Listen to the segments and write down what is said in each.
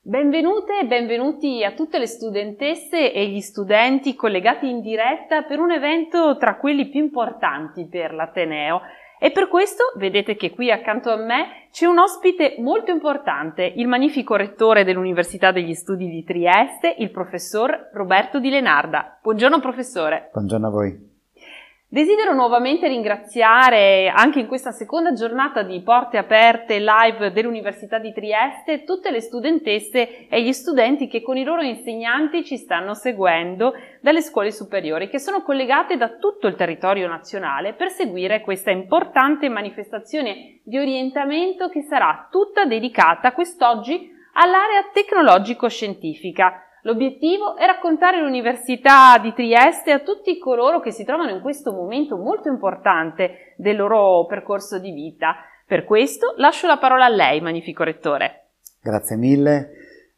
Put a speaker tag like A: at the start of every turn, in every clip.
A: Benvenute e benvenuti a tutte le studentesse e gli studenti collegati in diretta per un evento tra quelli più importanti per l'Ateneo. E per questo vedete che qui accanto a me c'è un ospite molto importante, il magnifico rettore dell'Università degli Studi di Trieste, il professor Roberto Di Lenarda. Buongiorno professore.
B: Buongiorno a voi.
A: Desidero nuovamente ringraziare anche in questa seconda giornata di Porte Aperte live dell'Università di Trieste tutte le studentesse e gli studenti che con i loro insegnanti ci stanno seguendo dalle scuole superiori che sono collegate da tutto il territorio nazionale per seguire questa importante manifestazione di orientamento che sarà tutta dedicata quest'oggi all'area tecnologico-scientifica L'obiettivo è raccontare l'Università di Trieste a tutti coloro che si trovano in questo momento molto importante del loro percorso di vita. Per questo lascio la parola a lei, magnifico rettore.
B: Grazie mille,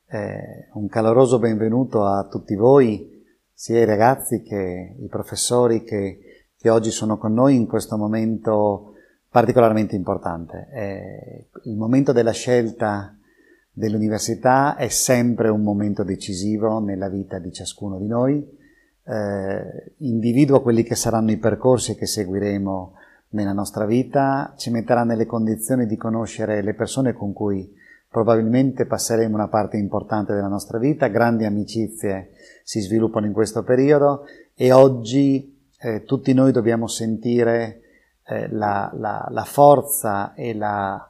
B: eh, un caloroso benvenuto a tutti voi, sia i ragazzi che i professori che, che oggi sono con noi in questo momento particolarmente importante. Eh, il momento della scelta dell'università è sempre un momento decisivo nella vita di ciascuno di noi. Eh, individua quelli che saranno i percorsi che seguiremo nella nostra vita, ci metterà nelle condizioni di conoscere le persone con cui probabilmente passeremo una parte importante della nostra vita, grandi amicizie si sviluppano in questo periodo e oggi eh, tutti noi dobbiamo sentire eh, la, la, la forza e la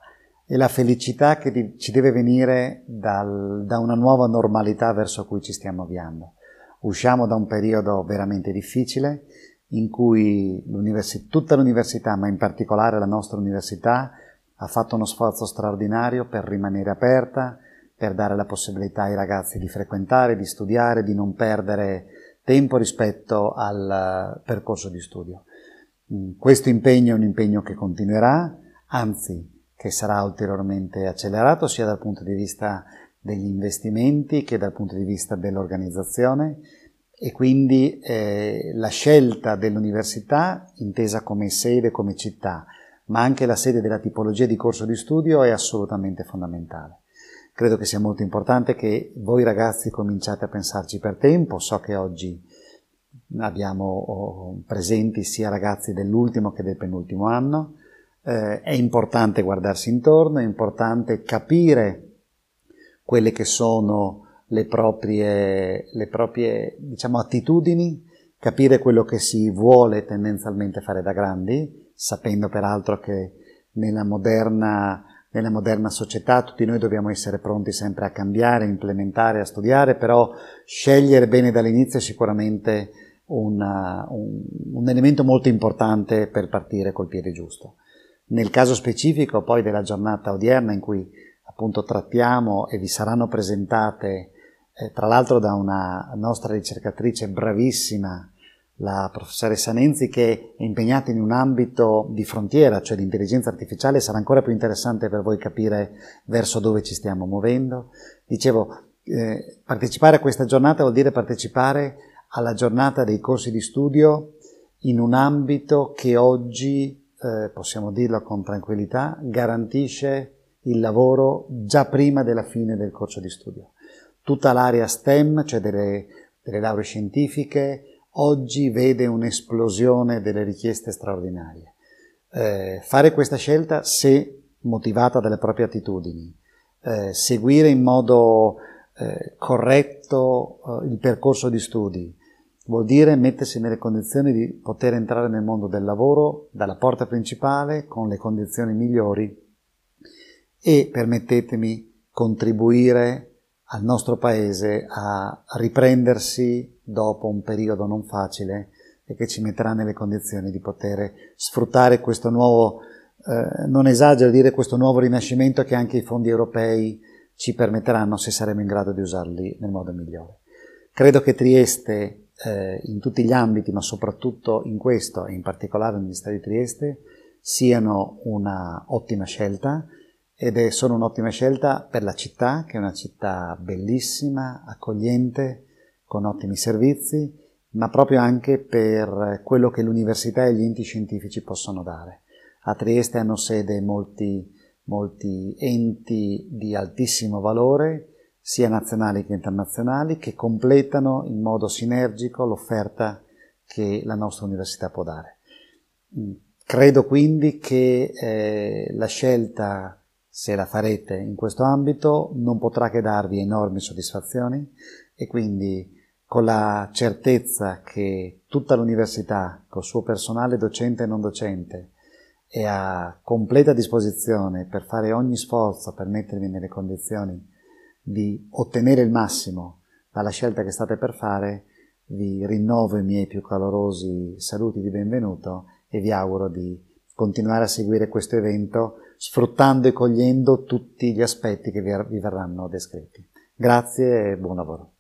B: e la felicità che ci deve venire dal, da una nuova normalità verso cui ci stiamo avviando. Usciamo da un periodo veramente difficile in cui l'univers- tutta l'università, ma in particolare la nostra università, ha fatto uno sforzo straordinario per rimanere aperta, per dare la possibilità ai ragazzi di frequentare, di studiare, di non perdere tempo rispetto al eh, percorso di studio. Mm, questo impegno è un impegno che continuerà, anzi che sarà ulteriormente accelerato sia dal punto di vista degli investimenti che dal punto di vista dell'organizzazione e quindi eh, la scelta dell'università intesa come sede, come città, ma anche la sede della tipologia di corso di studio è assolutamente fondamentale. Credo che sia molto importante che voi ragazzi cominciate a pensarci per tempo, so che oggi abbiamo oh, presenti sia ragazzi dell'ultimo che del penultimo anno, eh, è importante guardarsi intorno, è importante capire quelle che sono le proprie, le proprie diciamo, attitudini, capire quello che si vuole tendenzialmente fare da grandi, sapendo peraltro che nella moderna, nella moderna, società tutti noi dobbiamo essere pronti sempre a cambiare, a implementare, a studiare, però scegliere bene dall'inizio è sicuramente una, un, un elemento molto importante per partire col piede giusto. Nel caso specifico poi della giornata odierna in cui appunto trattiamo e vi saranno presentate eh, tra l'altro da una nostra ricercatrice bravissima, la professoressa Nenzi, che è impegnata in un ambito di frontiera, cioè di intelligenza artificiale, sarà ancora più interessante per voi capire verso dove ci stiamo muovendo. Dicevo, eh, partecipare a questa giornata vuol dire partecipare alla giornata dei corsi di studio in un ambito che oggi eh, possiamo dirlo con tranquillità, garantisce il lavoro già prima della fine del corso di studio. Tutta l'area STEM, cioè delle, delle lauree scientifiche, oggi vede un'esplosione delle richieste straordinarie. Eh, fare questa scelta se motivata dalle proprie attitudini, eh, seguire in modo eh, corretto eh, il percorso di studi, vuol dire mettersi nelle condizioni di poter entrare nel mondo del lavoro dalla porta principale con le condizioni migliori e, permettetemi, contribuire al nostro Paese a riprendersi dopo un periodo non facile e che ci metterà nelle condizioni di poter sfruttare questo nuovo, eh, non esagero dire questo nuovo rinascimento che anche i fondi europei ci permetteranno se saremo in grado di usarli nel modo migliore. Credo che Trieste eh, in tutti gli ambiti, ma soprattutto in questo, e in particolare nel all'Università di Trieste, siano un'ottima scelta ed è, solo un'ottima scelta per la città, che è una città bellissima, accogliente, con ottimi servizi, ma proprio anche per quello che l'università e gli enti scientifici possono dare. A Trieste hanno sede molti, molti enti di altissimo valore, sia nazionali che internazionali, che completano in modo sinergico l'offerta che la nostra università può dare. Mm. Credo quindi che eh, la scelta, se la farete in questo ambito, non potrà che darvi enormi soddisfazioni e quindi con la certezza che tutta l'università, col suo personale docente e non docente, è a completa disposizione per fare ogni sforzo per mettervi nelle condizioni di ottenere il massimo dalla scelta che state per fare, vi rinnovo i miei più calorosi saluti di benvenuto e vi auguro di continuare a seguire questo evento sfruttando e cogliendo tutti gli aspetti che vi verranno descritti. Grazie e buon lavoro.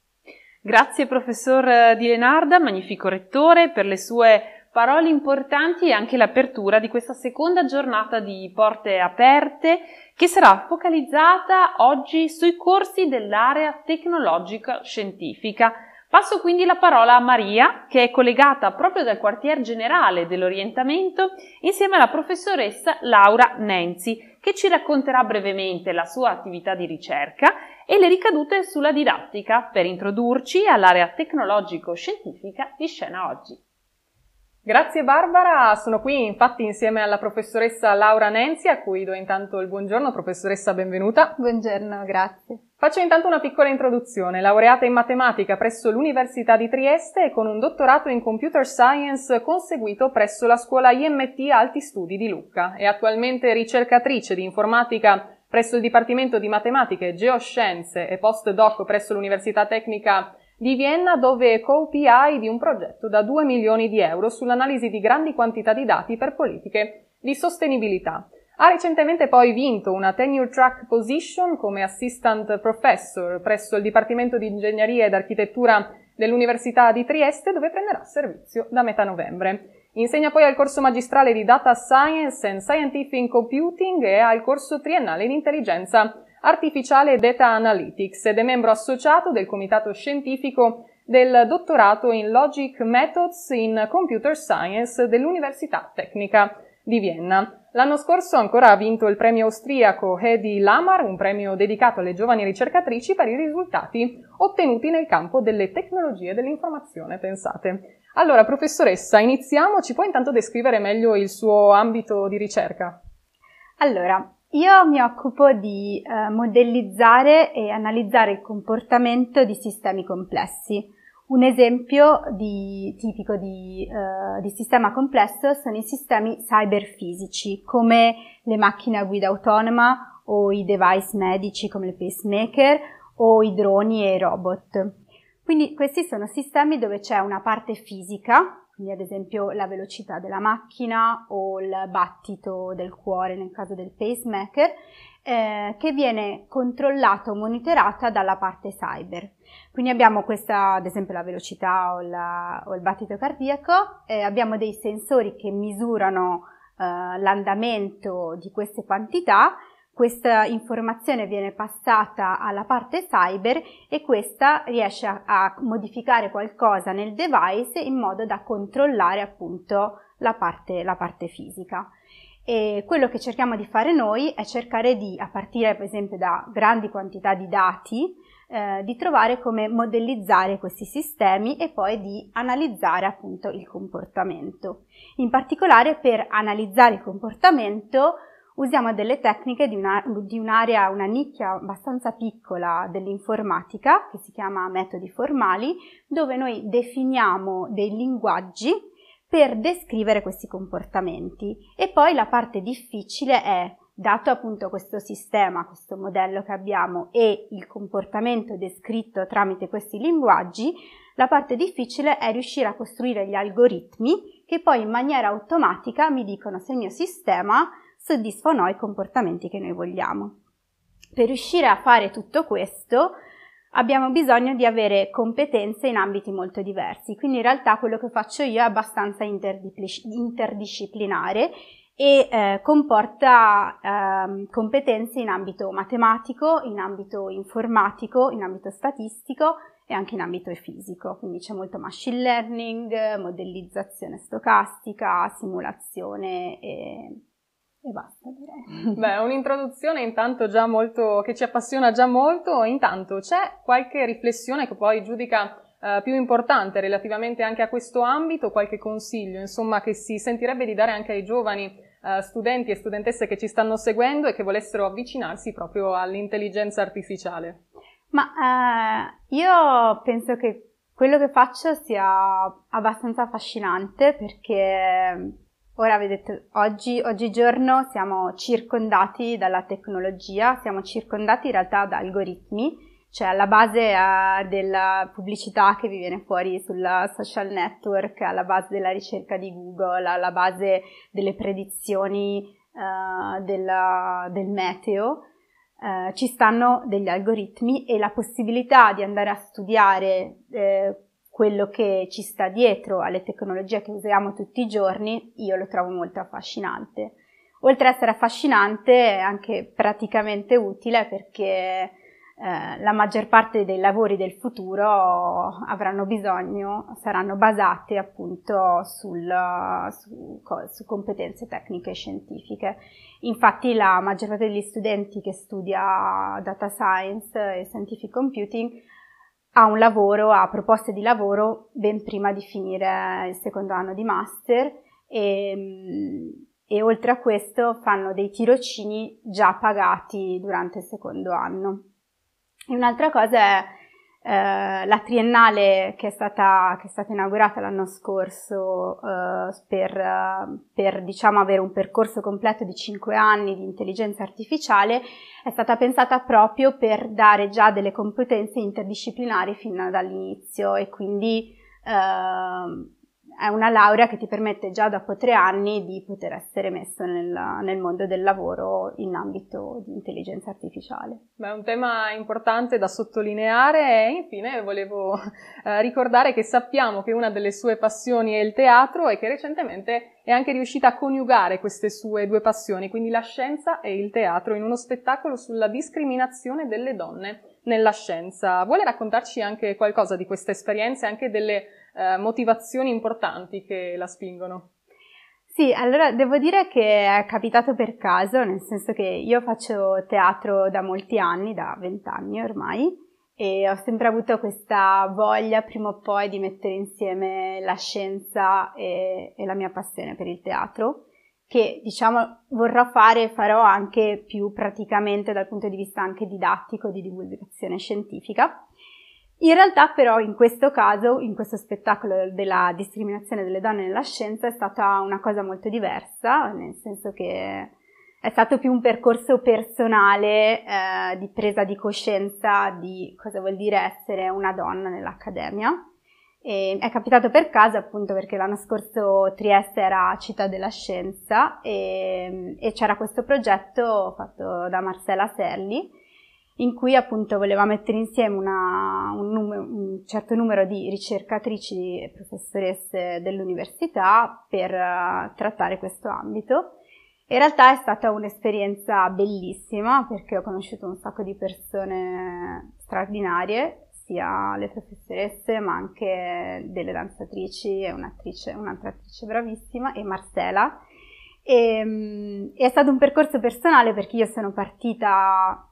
A: Grazie professor eh, Di Lenarda, magnifico rettore, per le sue parole importanti e anche l'apertura di questa seconda giornata di porte aperte che sarà focalizzata oggi sui corsi dell'area tecnologica scientifica. Passo quindi la parola a Maria, che è collegata proprio dal quartier generale dell'orientamento, insieme alla professoressa Laura Nenzi, che ci racconterà brevemente la sua attività di ricerca e le ricadute sulla didattica per introdurci all'area tecnologico-scientifica di scena oggi. Grazie Barbara, sono qui infatti insieme alla
C: professoressa Laura Nenzi, a cui do intanto il buongiorno. Professoressa, benvenuta. Buongiorno, grazie. Faccio intanto una piccola introduzione. Laureata in matematica presso l'Università di Trieste e con un dottorato in computer science conseguito presso la scuola IMT Alti Studi di Lucca. È attualmente ricercatrice di informatica presso il Dipartimento di Matematica e Geoscienze e postdoc presso l'Università Tecnica di Vienna dove è co-PI di un progetto da 2 milioni di euro sull'analisi di grandi quantità di dati per politiche di sostenibilità. Ha recentemente poi vinto una tenure track position come assistant professor presso il Dipartimento di Ingegneria ed Architettura dell'Università di Trieste dove prenderà servizio da metà novembre. Insegna poi al corso magistrale di Data Science and Scientific Computing e al corso triennale di Intelligenza artificiale Data Analytics ed è membro associato del comitato scientifico del dottorato in Logic Methods in Computer Science dell'Università Tecnica di Vienna. L'anno scorso ancora ha vinto il premio austriaco Hedy Lamar, un premio dedicato alle giovani ricercatrici per i risultati ottenuti nel campo delle tecnologie dell'informazione, pensate. Allora, professoressa, iniziamo, ci può intanto descrivere meglio il suo ambito di ricerca?
D: Allora, io mi occupo di eh, modellizzare e analizzare il comportamento di sistemi complessi. Un esempio di, tipico di, eh, di, sistema complesso sono i sistemi cyberfisici, come le macchine a guida autonoma o i device medici come il pacemaker o i droni e i robot. Quindi questi sono sistemi dove c'è una parte fisica quindi ad esempio la velocità della macchina o il battito del cuore nel caso del pacemaker, eh, che viene controllata o monitorata dalla parte cyber. Quindi abbiamo questa, ad esempio la velocità o, la, o il battito cardiaco, eh, abbiamo dei sensori che misurano eh, l'andamento di queste quantità questa informazione viene passata alla parte cyber e questa riesce a, a modificare qualcosa nel device in modo da controllare appunto la parte, la parte fisica. E quello che cerchiamo di fare noi è cercare di, a partire per esempio da grandi quantità di dati, eh, di trovare come modellizzare questi sistemi e poi di analizzare appunto il comportamento. In particolare per analizzare il comportamento usiamo delle tecniche di, una, di un'area, una nicchia abbastanza piccola dell'informatica che si chiama metodi formali, dove noi definiamo dei linguaggi per descrivere questi comportamenti. E poi la parte difficile è dato appunto questo sistema, questo modello che abbiamo e il comportamento descritto tramite questi linguaggi, la parte difficile è riuscire a costruire gli algoritmi che poi in maniera automatica mi dicono se il mio sistema soddisfa o no i comportamenti che noi vogliamo. Per riuscire a fare tutto questo abbiamo bisogno di avere competenze in ambiti molto diversi, quindi in realtà quello che faccio io è abbastanza interdisciplinare e eh, comporta eh, competenze in ambito matematico, in ambito informatico, in ambito statistico e anche in ambito fisico, quindi c'è molto machine learning, modellizzazione stocastica, simulazione e e
C: basta direi. Beh, un'introduzione intanto già molto, che ci appassiona già molto. Intanto c'è qualche riflessione che poi giudica eh, più importante relativamente anche a questo ambito, qualche consiglio insomma che si sentirebbe di dare anche ai giovani eh, studenti e studentesse che ci stanno seguendo e che volessero avvicinarsi proprio all'intelligenza artificiale?
D: Ma eh, io penso che quello che faccio sia abbastanza affascinante perché Ora vedete, oggi, oggigiorno siamo circondati dalla tecnologia, siamo circondati in realtà da algoritmi cioè alla base uh, della pubblicità che vi viene fuori sulla social network, alla base della ricerca di Google, alla base delle predizioni uh, della, del meteo, uh, ci stanno degli algoritmi e la possibilità di andare a studiare eh, quello che ci sta dietro alle tecnologie che usiamo tutti i giorni, io lo trovo molto affascinante. Oltre ad essere affascinante, è anche praticamente utile perché eh, la maggior parte dei lavori del futuro avranno bisogno, saranno basati appunto sul, su, su competenze tecniche e scientifiche. Infatti la maggior parte degli studenti che studia data science e scientific computing a un lavoro, a proposte di lavoro ben prima di finire il secondo anno di master e, mm, e oltre a questo fanno dei tirocini già pagati durante il secondo anno. E un'altra cosa è eh, la triennale che è stata, che è stata inaugurata l'anno scorso eh, per, eh, per diciamo, avere un percorso completo di 5 anni di intelligenza artificiale è stata pensata proprio per dare già delle competenze interdisciplinari fin dall'inizio e quindi eh, è una laurea che ti permette già dopo tre anni di poter essere messo nel, nel, mondo del lavoro in ambito di intelligenza artificiale.
C: Beh, un tema importante da sottolineare e infine volevo eh, ricordare che sappiamo che una delle sue passioni è il teatro e che recentemente è anche riuscita a coniugare queste sue due passioni, quindi la scienza e il teatro, in uno spettacolo sulla discriminazione delle donne nella scienza. Vuole raccontarci anche qualcosa di questa esperienza e anche delle eh, motivazioni importanti che la spingono.
D: Sì, allora devo dire che è capitato per caso, nel senso che io faccio teatro da molti anni, da vent'anni ormai, e ho sempre avuto questa voglia prima o poi di mettere insieme la scienza e, e la mia passione per il teatro, che diciamo vorrò fare e farò anche più praticamente dal punto di vista anche didattico di divulgazione scientifica. In realtà però in questo caso, in questo spettacolo della discriminazione delle donne nella scienza è stata una cosa molto diversa, nel senso che è stato più un percorso personale eh, di presa di coscienza di cosa vuol dire essere una donna nell'accademia. E è capitato per caso appunto perché l'anno scorso Trieste era città della scienza e, e c'era questo progetto fatto da Marcella Serli in cui appunto voleva mettere insieme una, un, numero, un, certo numero di ricercatrici e professoresse dell'università per eh, trattare questo ambito. In realtà è stata un'esperienza bellissima perché ho conosciuto un sacco di persone straordinarie, sia le professoresse ma anche delle danzatrici e un'attrice, un'altra attrice bravissima e Marcella. E, ehm, è stato un percorso personale perché io sono partita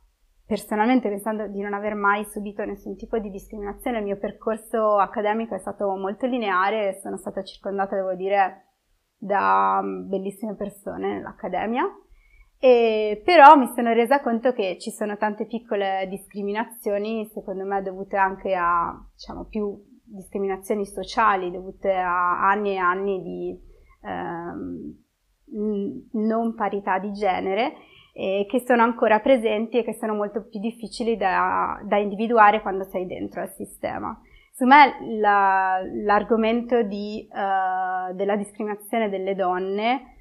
D: personalmente pensando di non aver mai subito nessun tipo di discriminazione, il mio percorso accademico è stato molto lineare, sono stata circondata, devo dire, da mm, bellissime persone nell'accademia, e, però mi sono resa conto che ci sono tante piccole discriminazioni, secondo me dovute anche a, diciamo, più discriminazioni sociali, dovute a anni e anni di ehm, non parità di genere eh, che sono ancora presenti e che sono molto più difficili da, da individuare quando sei dentro al sistema. Secondo me la, l'argomento di, uh, della discriminazione delle donne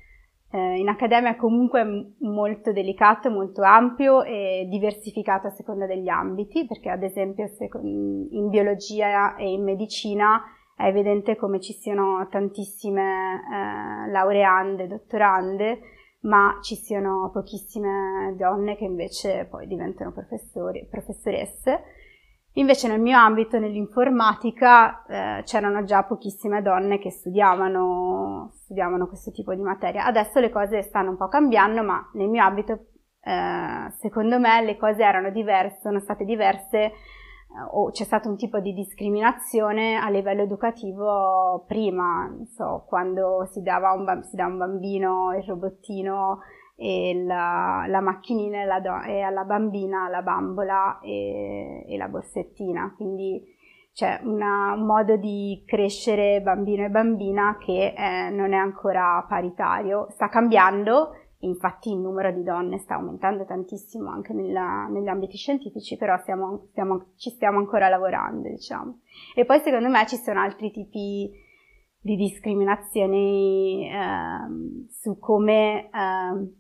D: eh, in accademia è comunque molto delicato, molto ampio e diversificato a seconda degli ambiti, perché ad esempio in biologia e in medicina è evidente come ci siano tantissime eh, laureande, dottorande, ma ci siano pochissime donne che invece poi diventano professoresse. Invece nel mio ambito, nell'informatica, eh, c'erano già pochissime donne che studiavano, studiavano, questo tipo di materia. Adesso le cose stanno un po' cambiando, ma nel mio ambito, eh, secondo me, le cose erano diverse, sono state diverse o c'è stato un tipo di discriminazione a livello educativo prima, so, quando si, dava un, si dà un bambino il robottino e la, la macchinina e, la do, e, alla bambina la bambola e, e la borsettina, quindi c'è una, un modo di crescere bambino e bambina che eh, non è ancora paritario, sta cambiando, Infatti il numero di donne sta aumentando tantissimo anche nella, negli ambiti scientifici, però stiamo, stiamo, ci stiamo ancora lavorando, diciamo. E poi secondo me ci sono altri tipi di discriminazioni eh, su come, eh,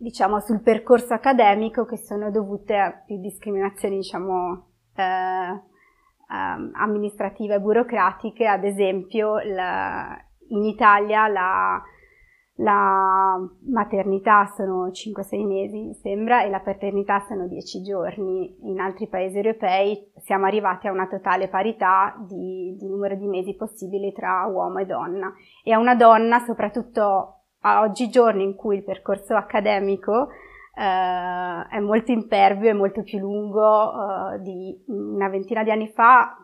D: diciamo, sul percorso accademico che sono dovute a più discriminazioni, diciamo, eh, ehm, amministrative e burocratiche, ad esempio la, in Italia la la maternità sono 5-6 mesi, sembra, e la paternità sono 10 giorni. In altri paesi europei siamo arrivati a una totale parità di, di numero di mesi possibili tra uomo e donna. E a una donna, soprattutto a oggigiorno in cui il percorso accademico eh, è molto impervio e molto più lungo eh, di una ventina di anni fa,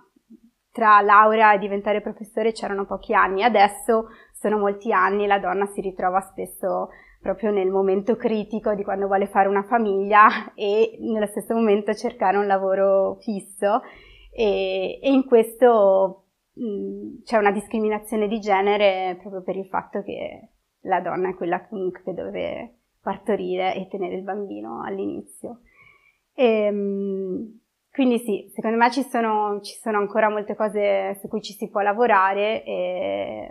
D: tra laurea e diventare professore c'erano pochi anni, adesso sono molti anni, la donna si ritrova spesso proprio nel momento critico di quando vuole fare una famiglia e nello stesso momento cercare un lavoro fisso e, e in questo mh, c'è una discriminazione di genere proprio per il fatto che la donna è quella comunque che deve partorire e tenere il bambino all'inizio. E, ehm, mh, quindi sì, secondo me ci sono, ci sono ancora molte cose su cui ci si può lavorare e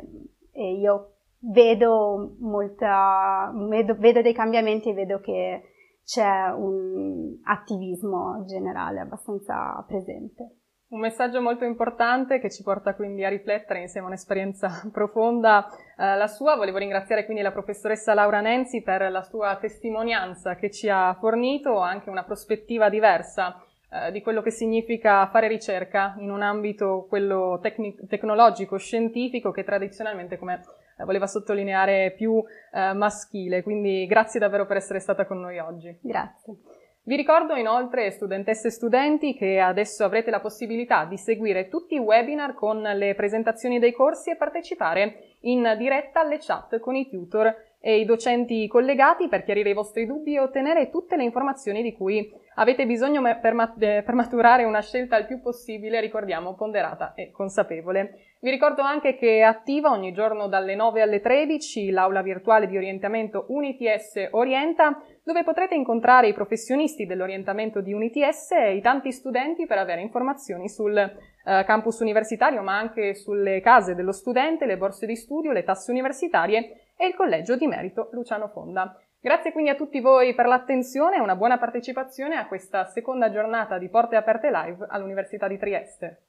D: e io vedo, molta, vedo, vedo dei cambiamenti e vedo che c'è un attivismo generale abbastanza presente.
C: Un messaggio molto importante che ci porta quindi a riflettere insieme a un'esperienza profonda eh, la sua. Volevo ringraziare quindi la professoressa Laura Nenzi per la sua testimonianza che ci ha fornito, anche una prospettiva diversa eh, di quello che significa fare ricerca in un ambito, quello tecnic- tecnologico, scientifico, che tradizionalmente, come eh, voleva sottolineare, più eh, maschile. Quindi grazie davvero per essere stata con noi oggi. Grazie. Vi ricordo inoltre, studentesse e studenti, che adesso avrete la possibilità di seguire tutti i webinar con le presentazioni dei corsi e partecipare in diretta alle chat con i tutor e i docenti collegati per chiarire i vostri dubbi e ottenere tutte le informazioni di cui avete bisogno per, mat- eh, per, maturare una scelta il più possibile, ricordiamo, ponderata e consapevole. Vi ricordo anche che è attiva ogni giorno dalle 9 alle 13 l'aula virtuale di orientamento UniTS Orienta, dove potrete incontrare i professionisti dell'orientamento di UniTS e i tanti studenti per avere informazioni sul eh, campus universitario, ma anche sulle case dello studente, le borse di studio, le tasse universitarie e il Collegio di Merito Luciano Fonda. Grazie quindi a tutti voi per l'attenzione e una buona partecipazione a questa seconda giornata di Porte Aperte Live all'Università di Trieste.